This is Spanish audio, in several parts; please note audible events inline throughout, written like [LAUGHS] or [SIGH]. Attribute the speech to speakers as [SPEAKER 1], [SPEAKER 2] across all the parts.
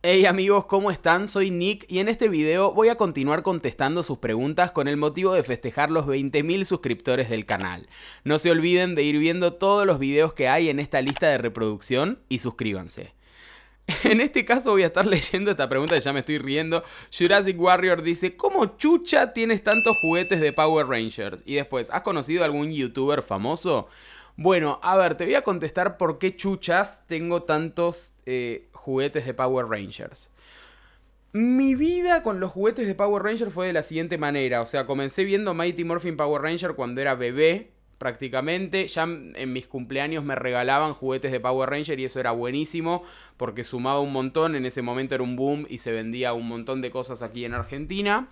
[SPEAKER 1] Hey amigos, ¿cómo están? Soy Nick y en este video voy a continuar contestando sus preguntas con el motivo de festejar los 20.000 suscriptores del canal. No se olviden de ir viendo todos los videos que hay en esta lista de reproducción y suscríbanse. [LAUGHS] En este caso voy a estar [LAUGHS] leyendo esta pregunta, ya me estoy riendo. Jurassic Warrior dice, ¿cómo chucha tienes tantos juguetes de Power Rangers? Y después, ¿has conocido algún youtuber famoso? Bueno, a ver, te voy a contestar por qué chuchas tengo tantos... Eh, juguetes de Power Rangers. Mi vida con los juguetes de Power Rangers fue de la siguiente manera. O sea, comencé viendo Mighty Morphin Power Ranger cuando era bebé, prácticamente. Ya en mis cumpleaños me regalaban juguetes de Power Ranger y eso era buenísimo porque sumaba un montón. En ese momento era un boom y se vendía un montón de cosas aquí en Argentina.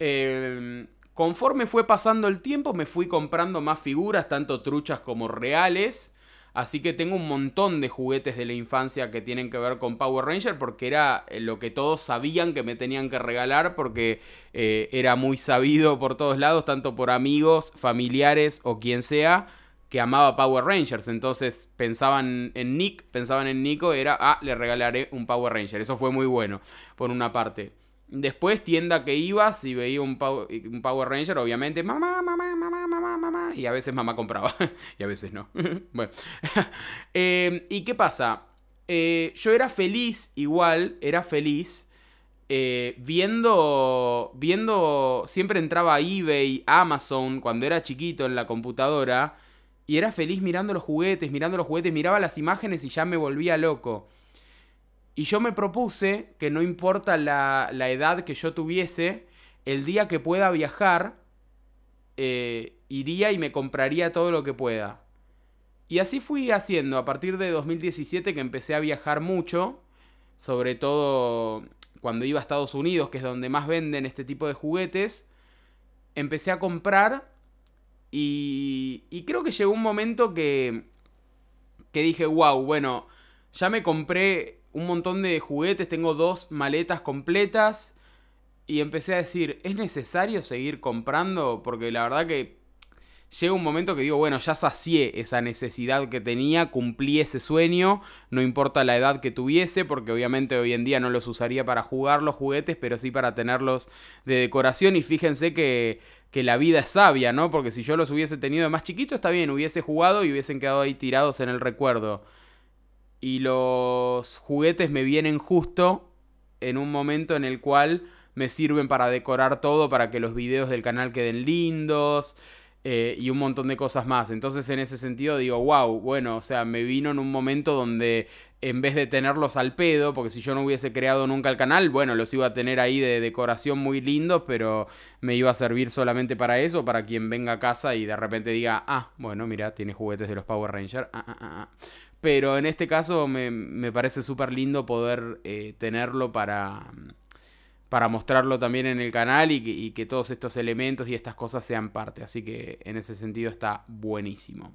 [SPEAKER 1] Em, conforme fue pasando el tiempo, me fui comprando más figuras, tanto truchas como reales. Así que tengo un montón de juguetes de la infancia que tienen que ver con Power Ranger porque era eh, lo que todos sabían que me tenían que regalar porque eh, era muy sabido por todos lados, tanto por amigos, familiares o quien sea que amaba Power Rangers. Entonces pensaban en Nick, pensaban en Nico, era, ah, le regalaré un Power Ranger. Eso fue muy bueno, por una parte. Después, tienda que ibas y veía un, un Power Ranger, obviamente, mamá, mamá, mamá, mamá, mamá. Y a veces mamá compraba, [LAUGHS] y a veces no. [LAUGHS] bueno. [LAUGHS] Em, ¿Y qué pasa? Eh, yo era feliz, igual, era feliz. Eh, viendo, viendo, siempre entraba a eBay, Amazon, cuando era chiquito en la computadora, y era feliz mirando los juguetes, mirando los juguetes, miraba las imágenes y ya me volvía loco. Y yo me propuse que no importa la, edad que yo tuviese, el día que pueda viajar, eh, iría y me compraría todo lo que pueda. Y así fui haciendo, a partir de 2017 que empecé a viajar mucho, sobre todo cuando iba a Estados Unidos, que es donde más venden este tipo de juguetes, empecé a comprar y, y creo que llegó un momento que, que dije, wow, bueno, ya me compré un montón de juguetes, tengo dos maletas completas. Y empecé a decir, ¿es necesario seguir comprando? Porque la verdad que llega un momento que digo, bueno, ya sacié esa necesidad que tenía, cumplí ese sueño, no importa la edad que tuviese, porque obviamente hoy en día no los usaría para jugar los juguetes, pero sí para tenerlos de decoración. Y fíjense que, la vida es sabia, ¿no? Porque si yo los hubiese tenido de más chiquito, está bien, hubiese jugado y hubiesen quedado ahí tirados en el recuerdo y los juguetes me vienen justo en un momento en el cual me sirven para decorar todo, para que los videos del canal queden lindos, eh, y un montón de cosas más. Entonces en ese sentido digo, wow, bueno, o sea, me vino en un momento donde en vez de tenerlos al pedo, porque si yo no hubiese creado nunca el canal, bueno, los iba a tener ahí de decoración muy lindos, pero me iba a servir solamente para eso, para quien venga a casa y de repente diga, ah, bueno, mira, tiene juguetes de los Power Rangers. Ah, ah, ah, pero en este caso me, me parece súper lindo poder eh, tenerlo para para mostrarlo también en el canal y que, todos estos elementos y estas cosas sean parte. Así que en ese sentido está buenísimo.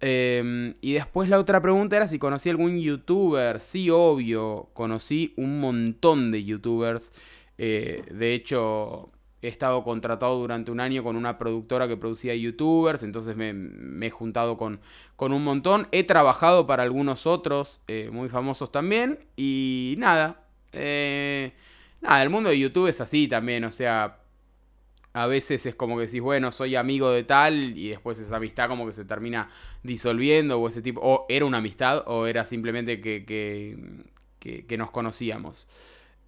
[SPEAKER 1] Em, y después la otra pregunta era si conocí algún youtuber. Sí, obvio, conocí un montón de youtubers. Eh, de hecho, he estado contratado durante un año con una productora que producía youtubers, entonces me, he juntado con, con, un montón. He trabajado para algunos otros eh, muy famosos también. Y nada. Eh, Nada, ah, el mundo de YouTube es así también, o sea, a veces es como que decís, bueno, soy amigo de tal, y después esa amistad como que se termina disolviendo, o ese tipo, o era una amistad, o era simplemente que, nos conocíamos.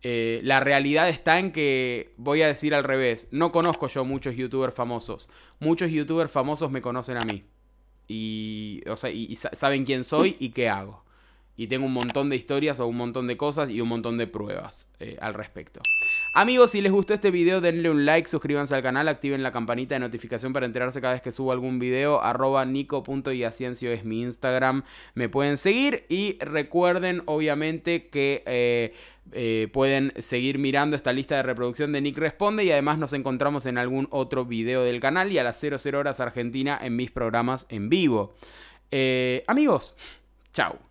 [SPEAKER 1] Eh, la realidad está en que, voy a decir al revés, no conozco yo muchos youtubers famosos, muchos youtubers famosos me conocen a mí, y saben quién soy y qué hago y tengo un montón de historias o un montón de cosas y un montón de pruebas eh, al respecto. Amigos, si les gustó este video denle un like, suscríbanse al canal, activen la campanita de notificación para enterarse cada vez que subo algún video, arroba es mi Instagram, me pueden seguir y recuerden obviamente que... Eh, eh, pueden seguir mirando esta lista de reproducción de Nick Responde y además nos encontramos en algún otro video del canal y a las 00 horas Argentina en mis programas en vivo. amigos, chao.